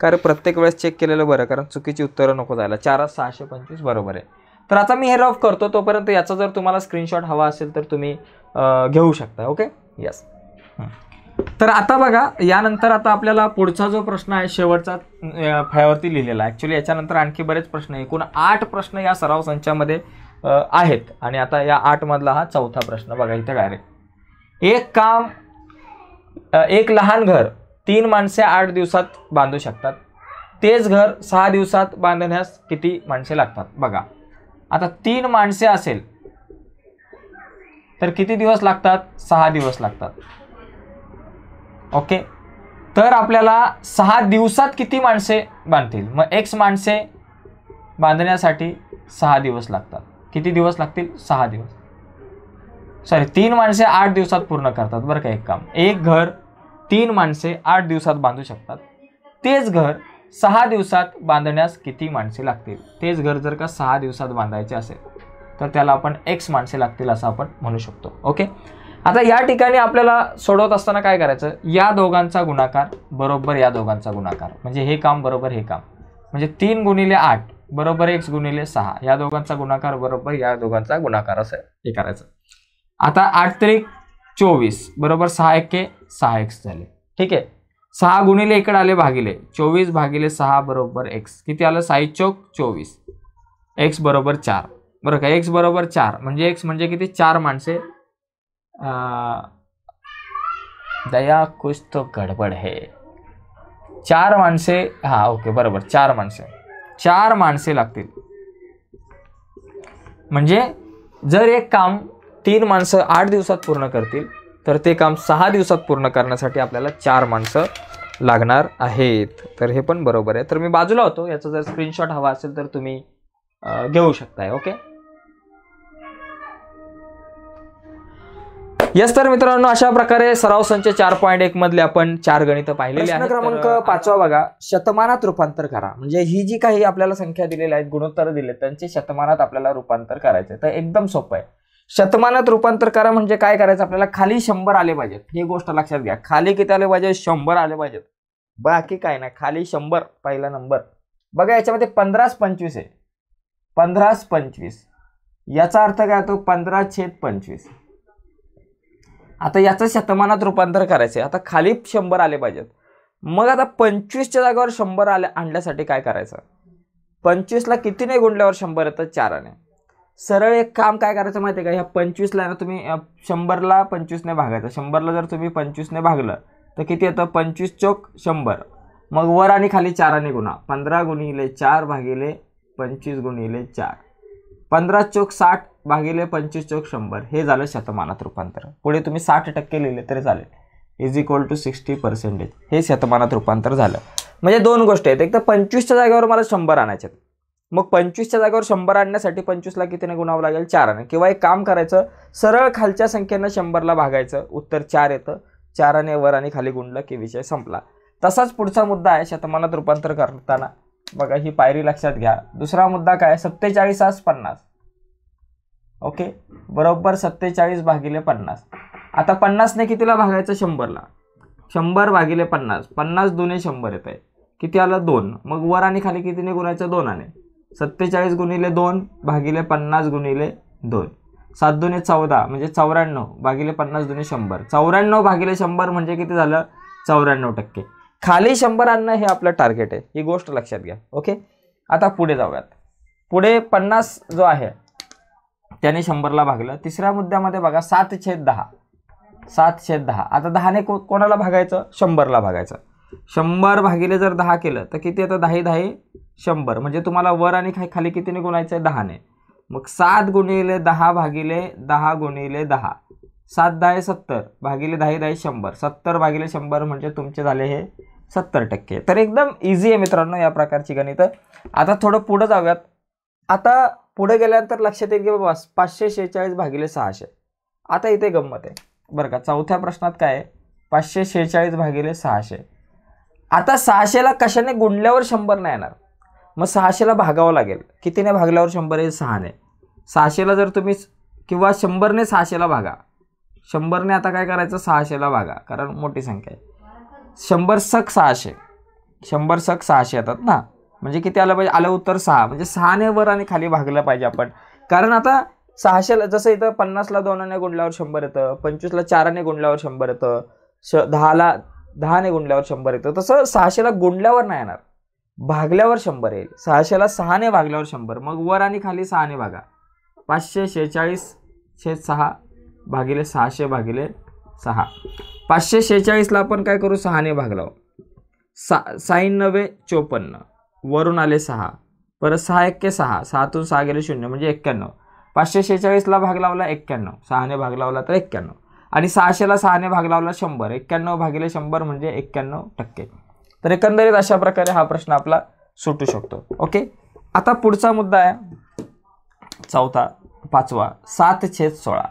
कारण प्रत्येक वेळेस चेक केलेलं बरं कारण चुकीची उत्तरं नको जायला चारास सहाशे पंचवीस बरोबर आहे तर आता मी हे रफ करतो तोपर्यंत याचा जर तुम्हाला स्क्रीनशॉट हवा असेल तर तुम्ही घेऊ शकता ओके यस तर आता बघा यानंतर आता आपल्याला पुढचा जो प्रश्न आहे शेवटचा फळ्यावरती लिहिलेला ॲक्च्युली याच्यानंतर आणखी बरेच प्रश्न एकूण आठ प्रश्न या सराव संचामध्ये आहेत आणि आता या आठमधला हा चौथा प्रश्न बघा इथे डायरेक्ट एक काम एक लहान घर तीन माणसे आठ दिवसात बांधू शकतात तेच घर सहा दिवसात बांधण्यास किती माणसे लागतात बघा आता तीन माणसे असेल तर किती दिवस लागतात सहा दिवस लागतात ओके तर आपल्याला सहा दिवसात किती माणसे बांधतील मग एक्स माणसे बांधण्यासाठी सहा दिवस लागतात किती दिवस लागतील सहा दिवस सॉरी तीन माणसे आठ दिवसात पूर्ण करतात बरं का एक काम एक घर तीन माणसे आठ दिवसात बांधू शकतात तेच घर सहा दिवसात बांधण्यास किती माणसे लागतील तेच घर जर का सहा दिवसात बांधायचे असेल तर त्याला आपण एक्स माणसे लागतील असं आपण म्हणू शकतो ओके आता या ठिकाणी आपल्याला सोडवत असताना काय करायचं या दोघांचा गुणाकार बरोबर या दोघांचा गुणाकार म्हणजे हे काम बरोबर हे काम म्हणजे तीन गुणिले आठ बरोबर एक्स गुणिले सहा या दोघांचा गुणाकार बरोबर या दोघांचा गुणाकार असेल हे करायचं आता आठ तरी चोवीस बरोबर सहा एके सहा एक्स झाले ठीक आहे सहा गुणिले इकडे आले भागिले चोवीस भागिले सहा बरोबर एक्स किती आलं साई चौक चोवीस एक्स बरोबर चार बरोबर का एक्स बरोबर चार म्हणजे एक्स म्हणजे किती चार माणसे दया कुछ तो गडबड है चार माणसे हा ओके बरोबर चार माणसे चार माणसे लागतील म्हणजे जर एक काम तीन माणसं आठ दिवसात पूर्ण करतील तर ते काम सहा दिवसात पूर्ण करण्यासाठी आपल्याला चार माणसं लागणार आहेत तर हे पण बरोबर आहे तर मी बाजूला होतो याचा जर स्क्रीनशॉट हवा असेल तर तुम्ही घेऊ शकताय ओके यस तर मित्रांनो अशा प्रकारे सराव संच चार पॉईंट एक मधले आपण चार गणित पाहिलेले आहे क्रमांक पाचवा बघा शतमानात रूपांतर करा म्हणजे ही जी काही आपल्याला संख्या दिलेल्या आहेत गुणोत्तर दिले त्यांचे शतमानात आपल्याला रूपांतर करायचे तर एकदम सोपं आहे शतमानात रूपांतर करा म्हणजे काय करायचं आपल्याला खाली शंभर आले पाहिजेत ही गोष्ट लक्षात घ्या खाली किती आले पाहिजे शंभर आले पाहिजेत बाकी काय नाही खाली शंभर पहिला नंबर बघा याच्यामध्ये पंधराच पंचवीस आहे पंधराच पंचवीस याचा अर्थ काय होतो पंधरा छेद पंचवीस आता याचं शतमानात रूपांतर करायचं आहे आता खाली शंभर आले पाहिजेत मग आता पंचवीसच्या जागेवर शंभर आल्या आणण्यासाठी काय करायचं पंचवीसला कितीने गुंडल्यावर शंभर येतं चाराने सरळ एक काम काय करायचं माहिती आहे का ह्या पंचवीसला ना तुम्ही शंभरला पंचवीसने भागायचं शंभरला जर तुम्ही पंचवीसने भागलं तर किती येतं पंचवीस चौक शंभर मग वर आणि खाली चाराने गुणा पंधरा गुणिले चार भागिले पंचवीस गुणिले चार पंधरा चौक साठ भागिले पंचवीस चौक शंभर हे झालं शतमानात रूपांतर पुढे तुम्ही साठ टक्के लिहिले तरी चालेल is equal to sixty percentage हे शतमानात रूपांतर झालं म्हणजे दोन गोष्टी आहेत एक तर पंचवीसच्या जागेवर मला शंभर आणायचे मग पंचवीसच्या जागेवर शंभर आणण्यासाठी पंचवीसला कितीने गुणावं लागेल चाराने किंवा एक काम करायचं सरळ खालच्या संख्येनं शंभरला भागायचं उत्तर चार येतं चाराने वर आणि खाली गुणलं की विषय संपला तसाच पुढचा मुद्दा आहे शतमानात रूपांतर करताना बघा ही पायरी लक्षात घ्या दुसरा मुद्दा काय सत्तेचाळीस आज पन्नास ओके बरोबर सत्तेचाळीस भागिले पन्नास आता पन्नासने कितीला भागायचं शंभरला शंभर भागिले पन्नास पन्नास दुने शंभर येत आहे किती आलं दोन मग वर आणि खाली कितीने गुणायचं दोन आणि सत्तेचाळीस गुणिले दोन भागिले पन्नास गुणिले दोन सात दुने चौदा म्हणजे चौऱ्याण्णव भागिले पन्नास दुने शंभर चौऱ्याण्णव भागिले शंभर म्हणजे किती झालं चौऱ्याण्णव टक्के खाली शंभर आणणं हे आपलं टार्गेट आहे ही गोष्ट लक्षात घ्या ओके आता पुढे जाऊयात पुढे पन्नास जो आहे त्याने शंभरला भागलं तिसऱ्या मुद्द्यामध्ये बघा सात छेद दहा सात छेद दहा आता दहाने को कोणाला भागायचं शंभरला भागायचं शंभर भागिले जर दहा केलं तर किती येतं दहाही दहाही शंभर म्हणजे तुम्हाला वर आणि खा खाली कितीने गुणायचं आहे दहाने मग सात गुणिले दहा भागिले दहा गुणिले दहा सात दहा सत्तर भागिले दहा दहा शंभर सत्तर भागिले शंभर म्हणजे तुमचे झाले हे सत्तर टक्के तर एकदम इझी आहे मित्रांनो या प्रकारची गणितं आता थोडं पुढं जाऊयात आता पुढे गेल्यानंतर लक्षात येईल की बाबा पाचशे शेहेचाळीस भागिले सहाशे आता इथे गंमत आहे बरं का चौथ्या प्रश्नात काय आहे पाचशे शेहेचाळीस भागिले सहाशे आता सहाशेला कशाने गुंडल्यावर शंभर नाही येणार मग सहाशेला भागावं लागेल कितीने भागल्यावर शंभर हे सहाने सहाशेला जर तुम्ही किंवा शंभरने सहाशेला भागा शंभरने आता काय करायचं सहाशेला भागा कारण मोठी संख्या आहे शंभर सक सहाशे शंभर सक सहाशे येतात ना म्हणजे किती आलं पाहिजे आलं उत्तर सहा म्हणजे सहाने वर आणि खाली भागलं पाहिजे आपण कारण आता सहाशेला जसं इथं पन्नासला दोनाने गुंडल्यावर शंभर येतं पंचवीसला चाराने गुंडल्यावर शंभर येतं श दहाला दहाने गुंडल्यावर शंभर येतं तसं सहाशेला गुंडल्यावर नाही येणार भागल्यावर शंभर येईल सहाशेला सहाने भागल्यावर शंभर मग वर आणि खाली सहाने भागा पाचशे शेहेचाळीस शे सहा भागिले सहाशे भागिले सहा पाचशे शेहेचाळीसला आपण काय करू सहाने भागलाव सा साईनवे चोपन्न वरून आले सहा परत सहा एक्के सहा सहातून सहा गेले शून्य म्हणजे एक्क्याण्णव पाचशे शेहेचाळीसला भाग लावला एक्क्याण्णव सहाने भाग लावला तर एक्क्याण्णव आणि सहाशेला सहाने भाग लावला शंभर एक्क्याण्णव भागिले शंभर म्हणजे एक्क्याण्णव टक्के तर एकंदरीत अशा प्रकारे हा प्रश्न आपला सुटू शकतो ओके आता पुढचा मुद्दा आहे चौथा पाचवा सात छेद सोळा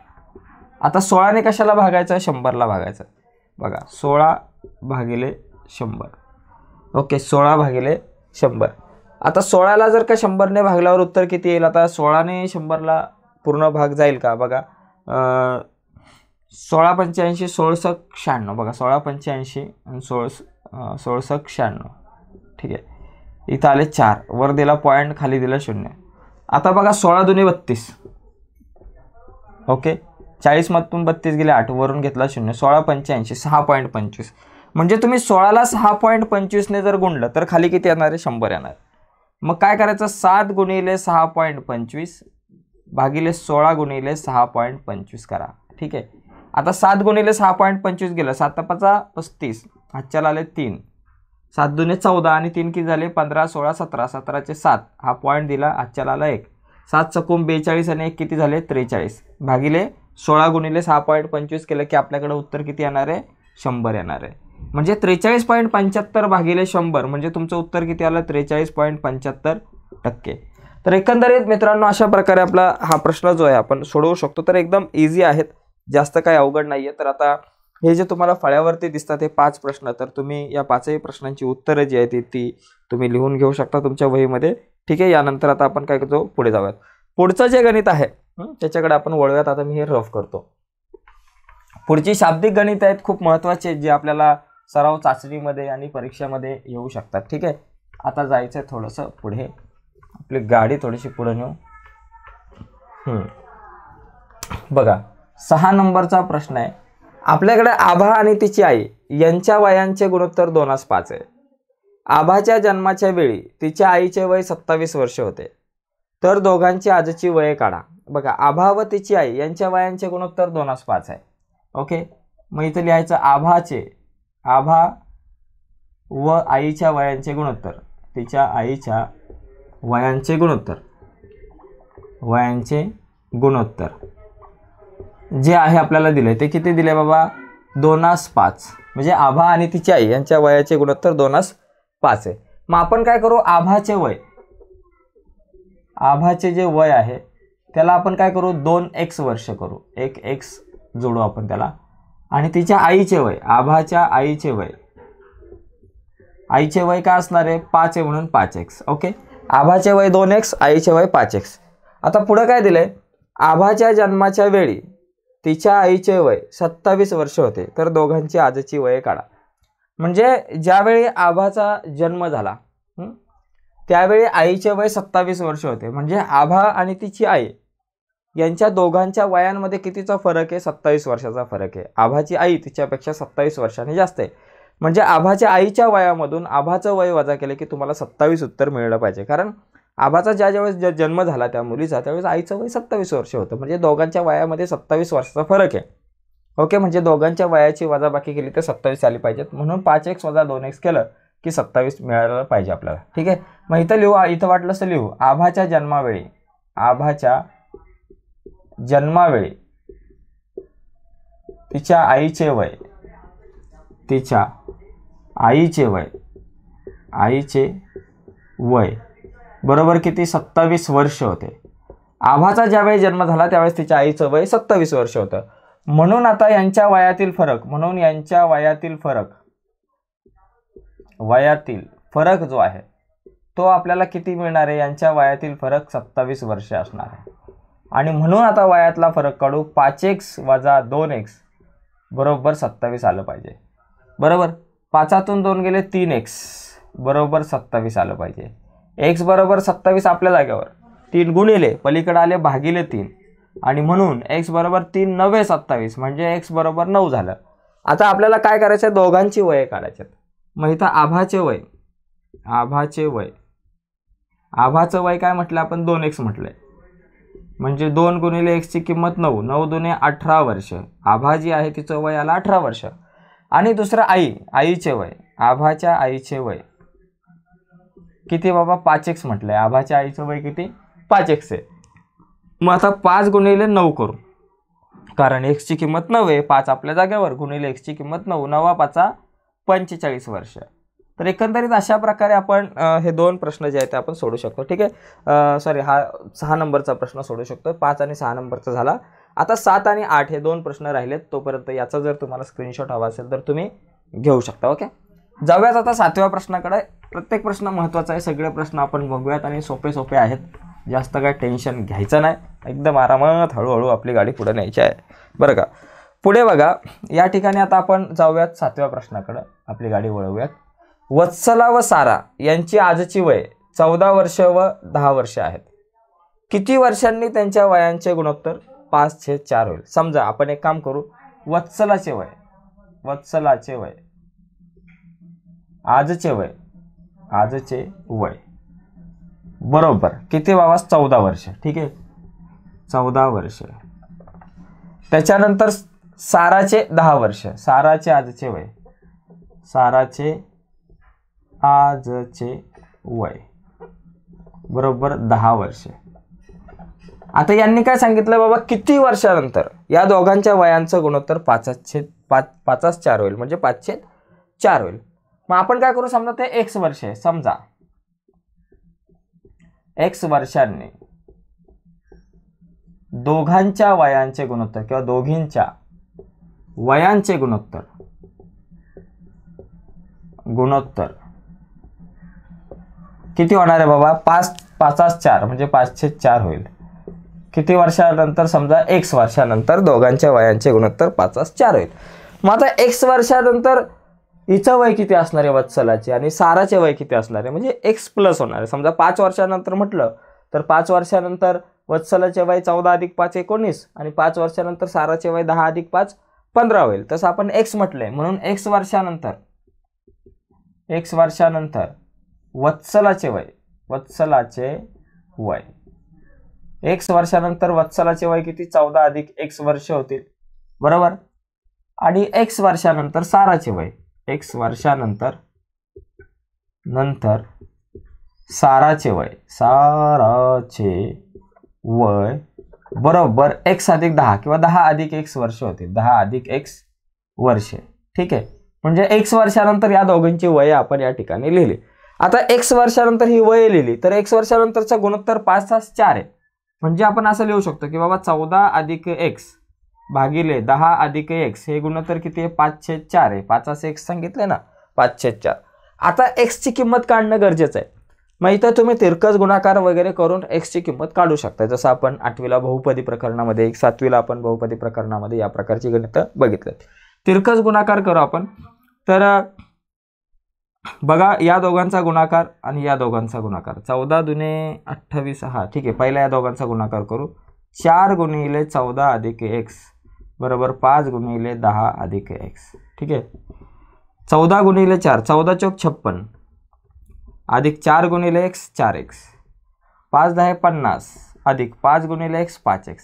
आता सोळाने कशाला भागायचं शंभरला भागायचं बघा सोळा भागिले शंभर ओके सोळा भागिले शंभर आता सोळाला जर का शंभरने भागल्यावर उत्तर किती येईल आता सोळाने शंभरला पूर्ण भाग जाईल का बघा सोळा पंच्याऐंशी सोळसक शहाण्णव बघा सोळा पंच्याऐंशी आणि सोळ सोळसक शहाण्णव ठीक आहे इथं आले चार वर दिला पॉईंट खाली दिला शून्य आता बघा सोळा दोन्ही बत्तीस ओके चाळीस मातून बत्तीस गेले आठ वरून घेतला शून्य सोळा पंच्याऐंशी सहा पॉईंट पंचवीस म्हणजे तुम्ही सोळाला सहा पॉईंट पंचवीसने जर गुणलं तर खाली किती येणार आहे शंभर येणार मग काय करायचं सात गुणिले सहा पॉईंट पंचवीस भागिले सोळा गुणिले सहा पॉईंट पंचवीस करा ठीक आहे आता सात गुणिले सहा पॉईंट पंचवीस गेलं सात सातपाचा पस्तीस आजच्या आले तीन सात दुने चौदा आणि तीन किती झाले पंधरा सोळा सतरा सतराचे सात हा पॉईंट दिला आजच्याला आला एक सात चकून बेचाळीस आणि एक किती झाले त्रेचाळीस भागिले सोळा गुणिले सहा पॉईंट पंचवीस केलं की आपल्याकडे उत्तर किती येणार आहे शंभर येणार आहे म्हणजे त्रेचाळीस पॉईंट पंच्याहत्तर भागिले शंभर म्हणजे तुमचं उत्तर किती आलं त्रेचाळीस पॉईंट पंच्याहत्तर टक्के तर एकंदरीत मित्रांनो अशा प्रकारे आपला हा प्रश्न जो आहे आपण सोडवू शकतो तर एकदम इझी आहेत जास्त काही अवघड नाही तर आता हे जे तुम्हाला फळ्यावरती दिसतात हे पाच प्रश्न तर तुम्ही या पाचही प्रश्नांची उत्तरं जी आहेत ती तुम्ही लिहून घेऊ शकता तुमच्या वहीमध्ये ठीक आहे यानंतर आता आपण काय करतो पुढे जाऊयात पुढचं जे गणित आहे त्याच्याकडे आपण वळूयात आता मी हे रफ करतो पुढची शाब्दिक गणित आहेत खूप महत्वाचे जे आपल्याला सराव चाचणीमध्ये आणि परीक्षेमध्ये येऊ शकतात ठीक आहे आता जायचंय थोडंसं पुढे आपली गाडी थोडीशी पुढे नेऊ बघा सहा नंबरचा प्रश्न आहे आपल्याकडे आभा आणि तिची आई यांच्या वयांचे गुणोत्तर दोनास पाच आहे आभाच्या जन्माच्या वेळी तिच्या आईचे वय सत्तावीस वर्ष होते तर दोघांची आजची वय काढा बघा आभा व तिची आई यांच्या वयांचे गुणोत्तर दोनास पाच आहे ओके मग इथं लिहायचं आभाचे आभा व आईच्या वयांचे गुणोत्तर तिच्या आईच्या वयांचे गुणोत्तर वयांचे गुणोत्तर जे आहे आपल्याला दिले ते किती दिले बाबा दोनास पाच म्हणजे आभा आणि तिची आई यांच्या वयाचे गुणोत्तर दोनास पाच आहे मग आपण काय करू आभाचे वय आभाचे जे वय आहे त्याला आपण काय करू दोन एक्स वर्ष करू एक एक्स जोडू आपण त्याला आणि तिच्या आईचे वय आभाच्या आईचे वय आईचे वय काय असणार आहे पाच आहे म्हणून पाच एक्स ओके आभाचे वय दोन एक्स आईचे वय पाच एक्स आता पुढं काय दिलं आभाच्या जन्माच्या वेळी तिच्या आईचे वय सत्तावीस वर्ष होते तर दोघांची आजची वय काढा म्हणजे ज्यावेळी आभाचा जन्म झाला त्यावेळी आईचे वय सत्तावीस वर्ष होते म्हणजे आभा आणि तिची आई यांच्या दोघांच्या वयांमध्ये कितीचा फरक आहे सत्तावीस वर्षाचा फरक आहे आभाची आई तिच्यापेक्षा सत्तावीस वर्षांनी जास्त आहे म्हणजे आभाच्या आईच्या वयामधून आभाचं वय वजा केलं की तुम्हाला सत्तावीस उत्तर मिळलं पाहिजे कारण आभाचा ज्या ज्यावेळेस ज जन्म झाला त्या मुलीचा त्यावेळेस आईचं वय सत्तावीस वर्ष होतं म्हणजे दोघांच्या वयामध्ये सत्तावीस वर्षाचा फरक आहे ओके म्हणजे दोघांच्या वयाची वजाबाकी केली तर सत्तावीस आली पाहिजेत म्हणून पाच एक्स वजा दोन एक्स केलं की सत्तावीस मिळायला पाहिजे आपल्याला ठीक आहे मग इथं लिहू इथं वाटलं असं लिहू आभाच्या जन्मावेळी आभाच्या जन्मावेळी तिच्या आईचे वय तिच्या आईचे वय आईचे वय बरोबर किती सत्तावीस वर्ष होते आभाचा ज्यावेळी जन्म झाला त्यावेळेस तिच्या आईचं वय सत्तावीस वर्ष होतं म्हणून आता यांच्या वयातील फरक म्हणून यांच्या वयातील फरक वयातील फरक जो आहे तो आपल्याला किती मिळणार आहे यांच्या वयातील फरक सत्तावीस वर्षे असणार आहे आणि म्हणून आता वयातला फरक काढू पाच एक्स वजा दोन एक्स बरोबर सत्तावीस आलं पाहिजे बरोबर पाचातून दोन गेले तीन एक्स बरोबर सत्तावीस आलं पाहिजे एक्स बरोबर सत्तावीस आपल्या जागेवर तीन गुणिले पलीकडे आले भागिले तीन आणि म्हणून एक्स बरोबर तीन नवे सत्तावीस म्हणजे एक्स बरोबर नऊ झालं आता आपल्याला काय करायचं आहे दोघांची वये काढायचे मग इथं आभाचे वय आभाचे वय आभाचं वय काय म्हटलं आपण दोन एक्स म्हटलंय म्हणजे दोन गुणिले एक्सची किंमत नऊ नऊ दुने अठरा वर्ष आभा जी आहे तिचं वय आला अठरा वर्ष आणि दुसरं आई आईचे वय आभाच्या आईचे वय किती बाबा पाच एक्स म्हटलं आभाच्या आईचं वय किती पाच एक्स आहे मग आता पाच गुणिले नऊ करू कारण एक्सची किंमत नऊ आहे पाच आपल्या जाग्यावर गुणिले एक्सची किंमत नऊ नवा पाचा पंचेचाळीस वर्ष तर एकंदरीत अशा प्रकारे आपण हे दोन प्रश्न जे आहेत ते आपण सोडू शकतो ठीक आहे सॉरी हा सहा नंबरचा प्रश्न सोडू शकतो पाच आणि सहा नंबरचा झाला आता सात आणि आठ हे दोन प्रश्न राहिलेत तोपर्यंत याचा जर तुम्हाला स्क्रीनशॉट हवा असेल तर तुम्ही घेऊ शकता ओके जाऊयात आता सातव्या प्रश्नाकडे प्रत्येक प्रश्न महत्त्वाचा आहे सगळे प्रश्न आपण बघूयात आणि सोपे सोपे आहेत जास्त काय टेन्शन घ्यायचं नाही एकदम आरामात हळूहळू आपली गाडी पुढे न्यायची आहे बरं का पुढे बघा या ठिकाणी आता आपण जाऊयात सातव्या प्रश्नाकडं आपली गाडी वळवूयात वत्सला व सारा यांची आजची वय चौदा वर्ष व दहा वर्ष आहेत किती वर्षांनी त्यांच्या वयांचे गुणोत्तर पाच छे चार होईल समजा आपण एक काम करू वत्सलाचे वय वत्सलाचे वय आजचे वय आजचे वय बरोबर किती वावास चौदा वर्ष ठीक आहे चौदा वर्ष त्याच्यानंतर साराचे दहा वर्ष साराचे आजचे वय साराचे आजचे वय बरोबर दहा वर्ष आता यांनी काय सांगितलं बाबा किती वर्षानंतर या दोघांच्या वयांचं गुणोत्तर पाचशे पाच पाचच चार होईल म्हणजे पाचशे चार होईल मग आपण काय करू समजा ते एक्स वर्ष आहे समजा एक्स वर्षांनी दोघांच्या वयांचे गुणोत्तर किंवा दोघींच्या वयांचे गुणोत्तर गुणोत्तर किती होणार आहे बाबा पाच पाचास चार म्हणजे पाचशे चार होईल किती वर्षानंतर समजा एक्स वर्षानंतर दोघांच्या वयांचे गुणोत्तर पाचास चार होईल मग आता एक्स वर्षानंतर हिचं वय किती असणार आहे वत्सलाचे आणि साराचे वय किती असणार आहे म्हणजे एक्स प्लस होणार आहे समजा पाच वर्षानंतर म्हटलं तर पाच वर्षानंतर वत्सलाचे वय चौदा अधिक पाच एकोणीस आणि पाच वर्षानंतर साराचे वय दहा अधिक पाच पंधरा होईल तसं आपण एक्स म्हटलंय म्हणून एक्स वर्षानंतर एक्स वर्षानंतर वत्सलाचे वय वत्सलाचे वय एक्स वर्षानंतर वत्सलाचे वय किती चौदा अधिक एक्स वर्ष होतील बरोबर आणि एक्स वर्षानंतर साराचे वय एक्स वर्षानंतर नंतर साराचे वय साराचे वय बरोबर एक्स अधिक दहा किंवा दहा अधिक एक्स वर्ष होते दहा अधिक एक्स वर्ष ठीक आहे म्हणजे एक्स वर्षानंतर या दोघांची वय आपण या ठिकाणी लिहिली आता एक्स वर्षानंतर ही वय लिहिली तर एक्स वर्षानंतरचा गुणोत्तर पाच तास चार आहे म्हणजे आपण असं लिहू शकतो की बाबा चौदा अधिक एक्स भागिले दहा अधिक एक्स हे गुणोत्तर किती आहे पाचशे चार आहे पाच असे एक्स सांगितले ना पाचशे चार आता एक्सची किंमत काढणं गरजेचं आहे मग इथं तुम्ही तिरकस गुणाकार वगैरे करून एक्सची किंमत काढू शकता जसं आपण आठवीला बहुपदी प्रकरणामध्ये एक सातवीला आपण बहुपदी प्रकरणामध्ये या प्रकारची गणित बघितलं तिरकस गुणाकार करू आपण तर बघा या दोघांचा गुणाकार आणि या दोघांचा गुणाकार चौदा दुने अठ्ठावीस हा ठीक आहे पहिला या दोघांचा गुणाकार करू चार गुणिले चौदा अधिक एक्स बरोबर पाच गुणिले दहा अधिक एक्स ठीक आहे चौदा गुणिले चार चौदा चौक छप्पन अधिक चार गुणिले एक्स चार एक्स पाच दहा पन्नास अधिक पाच गुणिले एक्स पाच एक्स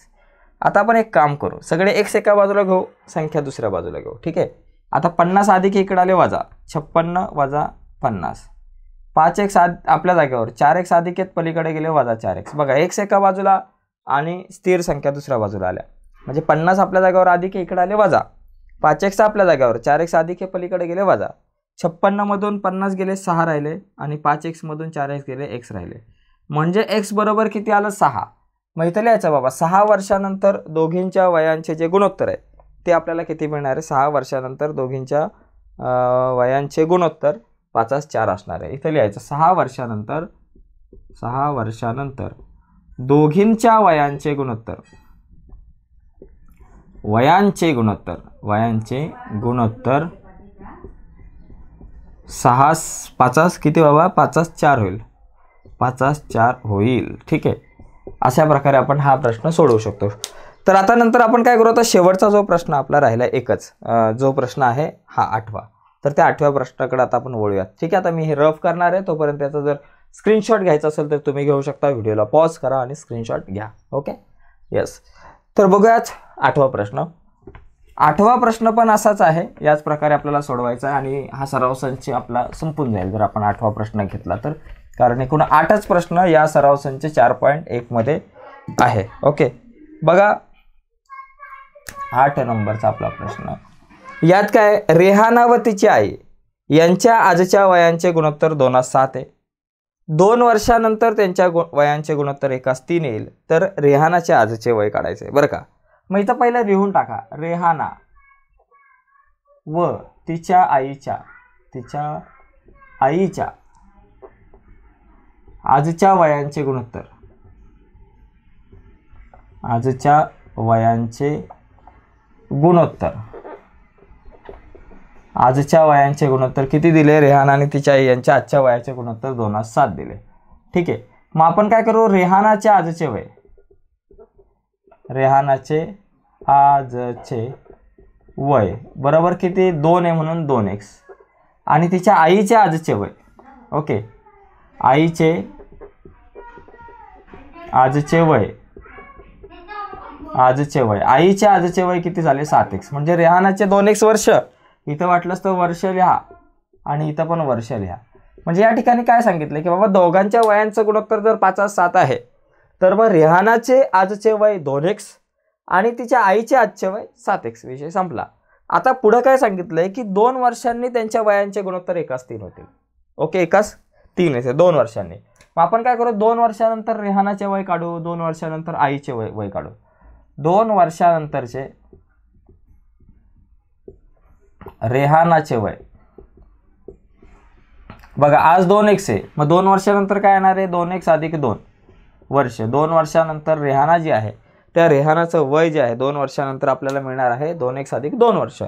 आता आपण एक काम करू सगळे एक्स एका बाजूला घेऊ संख्या दुसऱ्या बाजूला घेऊ ठीक आहे आता पन्नास अधिक इकडे आले वजा छप्पन्न वजा पन्नास पाच एक्स आद आपल्या जागेवर चार एक्स अधिक आहेत पलीकडे गेले वजा चार एक्स बघा एक्स एका बाजूला आणि स्थिर संख्या दुसऱ्या बाजूला आल्या म्हणजे पन्नास आपल्या जागेवर अधिक इकडे आले वजा पाच एक्स आपल्या जागेवर चार एक्स अधिक हे पलीकडे गेले वजा छप्पन्नमधून पन्नास गेले सहा राहिले आणि पाच एक्समधून चार एक्स गेले एक्स राहिले म्हणजे एक्स बरोबर किती आलं सहा मग इथं लिहायचं बाबा सहा वर्षानंतर दोघींच्या वयांचे जे गुणोत्तर आहे ते आपल्याला किती मिळणार आहे सहा वर्षानंतर दोघींच्या वयांचे गुणोत्तर पाचास चार असणार आहे इथं लिहायचं सहा वर्षानंतर सहा वर्षानंतर दोघींच्या वयांचे गुणोत्तर वयांचे गुणोत्तर वयांचे गुणोत्तर सहा पाचास किती बाबा पाचास चार होईल पाचास चार होईल ठीक आहे अशा प्रकारे आपण हा प्रश्न सोडवू शकतो तर आता नंतर आपण काय करू आता शेवटचा जो प्रश्न आपला राहिला एकच जो प्रश्न आहे हा आठवा तर त्या आठव्या प्रश्नाकडे आता आपण वळूयात ठीक आहे आता मी हे रफ करणार आहे तोपर्यंत त्याचा जर स्क्रीनशॉट घ्यायचा असेल तर तुम्ही घेऊ शकता व्हिडिओला पॉज करा आणि स्क्रीनशॉट घ्या ओके येस तर बघूयाच आठवा प्रश्न आठवा प्रश्न पण असाच आहे याच प्रकारे आपल्याला सोडवायचा आहे आणि हा सराव संच आपला संपून जाईल जर आपण आठवा प्रश्न घेतला तर कारण एकूण आठच प्रश्न या सराव संच चार पॉईंट मध्ये आहे ओके बघा आठ नंबरचा आपला प्रश्न यात काय रेहाना व तिची आई यांच्या आजच्या वयांचे गुणोत्तर दोनास सात आहे दोन वर्षानंतर त्यांच्या गु वयांचे गुणोत्तर एकास तीन येईल तर रेहानाचे आजचे वय काढायचे बरं का मग इथं पहिलं लिहून टाका रेहाना व तिच्या आईच्या तिच्या आईच्या आजच्या वयांचे गुणोत्तर आजच्या वयांचे गुणोत्तर आजच्या वयांचे गुणोत्तर किती दिले रेहाना आणि तिच्या आई यांच्या आजच्या वयाचे गुणोत्तर दोन सात दिले ठीक आहे मग आपण काय करू रेहानाचे आजचे वय रेहानाचे आजचे वय बरोबर किती दोन आहे म्हणून दोन एक्स आणि तिच्या आईचे आजचे वय ओके आईचे आजचे वय आजचे वय आईचे आजचे वय किती झाले सात एक्स म्हणजे रेहानाचे दोन एक्स वर्ष इथं वाटलंच तर वर्ष लिहा आणि इथं पण वर्ष लिहा म्हणजे या ठिकाणी काय सांगितलं की बाबा दोघांच्या वयांचं गुणोत्तर जर पाच सात आहे तर मग रेहानाचे आजचे वय दोन एक्स आणि तिच्या आईचे आजचे वय सात एक्स विषय संपला आता पुढं काय सांगितलंय की दोन वर्षांनी त्यांच्या वयांचे गुणोत्तर एकाच तीन होतील ओके एकाच तीन येते दोन वर्षांनी मग आपण काय करू दोन वर्षानंतर रेहानाचे वय काढू दोन वर्षानंतर आईचे वय वय काढू दोन वर्षानंतरचे रेहानाचे वय बघा आज दोन एक्स आहे मग दोन वर्षानंतर काय येणार आहे दोन एक्स अधिक दोन वर्ष दोन वर्षानंतर रेहाना जी आहे त्या रेहानाचं वय जे आहे दोन वर्षानंतर आपल्याला मिळणार आहे दोन एक साधिक दोन वर्ष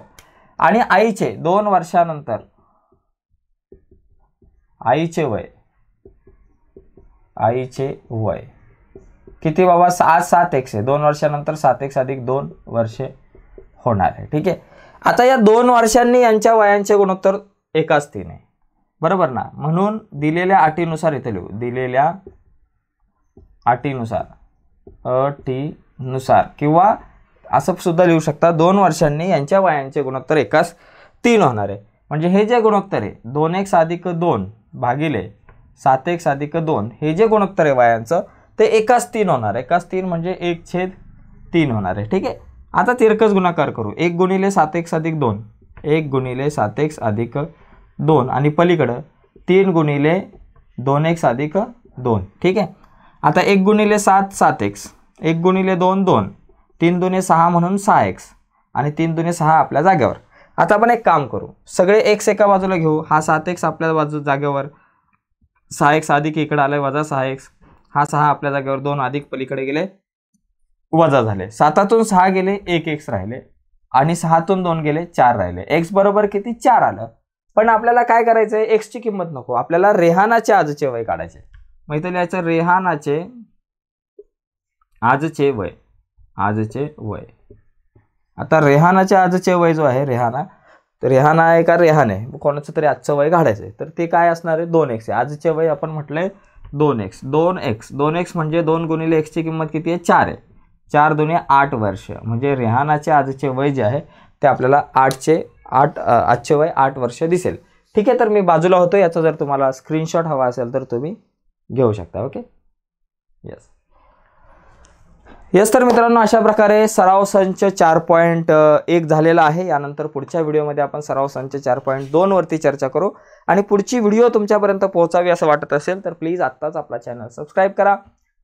आणि आईचे दोन वर्षानंतर आईचे वय आईचे वय किती बाबा सात सात आहे दोन वर्षानंतर सात एक साधिक दोन वर्षे होणार आहे ठीक आहे आता या दोन वर्षांनी यांच्या वयांचे गुणोत्तर एकाच तीन आहे बरोबर ना म्हणून दिलेल्या अटीनुसार इथे लिहू दिलेल्या अटीनुसार अटीनुसार किंवा असं सुद्धा लिहू शकता दोन वर्षांनी यांच्या वयांचे गुणोत्तर एकास तीन होणार आहे म्हणजे हे जे गुणोत्तर आहे दोन एक साधिक दोन भागिले सात एक साधिक दोन हे जे गुणोत्तर आहे वयांचं ते एकाच तीन होणार आहे एकाच तीन म्हणजे एक छेद तीन होणार आहे ठीक आहे आता तिरकस गुणाकार करू एक गुणिले सात एक साधिक दोन एक गुणिले सात एक साधिक दोन आणि पलीकडं तीन गुणिले दोन एक साधिक दोन ठीक आहे आता एक गुणिले सात सात एक्स एक गुणिले दोन दोन तीन दुने सहा म्हणून सहा एक्स आणि तीन दुने सहा आपल्या जागेवर आता आपण एक काम करू सगळे एक्स एका बाजूला घेऊ हा सात एक्स आपल्या बाजू जागेवर सहा एक्स अधिक इकडे आलं वजा सहा एक्स हा सहा आपल्या जागेवर दोन अधिक पलीकडे गेले वजा झाले सातातून सहा गेले एक एक्स राहिले आणि सहातून दोन गेले चार राहिले एक्स बरोबर किती चार आलं पण आपल्याला काय करायचंय एक्सची किंमत नको आपल्याला रेहानाच्या आजचे वय काढायचे मग इथं रेहानाचे आजचे वय आजचे वय आता रेहानाचे आजचे वय जो आहे रेहाना तर रेहाना आहे का रेहान आहे कोणाचं तरी आजचं वय काढायचं आहे तर ते काय असणार आहे दोन एक्स आहे आजचे वय आपण म्हटलंय दोन एक्स दोन एक्स दोन एक्स म्हणजे दोन गुणिले एक्सची किंमत किती आहे चार आहे चार दोन्ही आठ वर्ष म्हणजे रेहानाचे आजचे वय जे आहे ते आपल्याला आठचे आठ आजचे वय आठ वर्ष दिसेल ठीक आहे तर मी बाजूला होतो याचा जर तुम्हाला स्क्रीनशॉट हवा असेल तर तुम्ही घेऊ शकता ओके येस येस तर मित्रांनो अशा प्रकारे सराव संच चार पॉईंट एक झालेला आहे यानंतर पुढच्या व्हिडिओमध्ये आपण सराव संच चार पॉईंट दोनवरती चर्चा करू आणि पुढची व्हिडिओ तुमच्यापर्यंत पोहोचावी असं वाटत असेल तर प्लीज आत्ताच आपला चॅनल सबस्क्राईब करा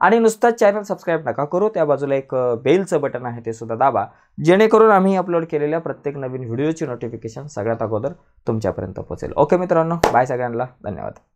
आणि नुसताच चॅनल सबस्क्राईब नका करू त्या बाजूला एक बेलचं बटन आहे ते सुद्धा दाबा जेणेकरून आम्ही अपलोड केलेल्या प्रत्येक नवीन व्हिडिओची नोटिफिकेशन सगळ्यात अगोदर तुमच्यापर्यंत पोहोचेल ओके मित्रांनो बाय सगळ्यांना धन्यवाद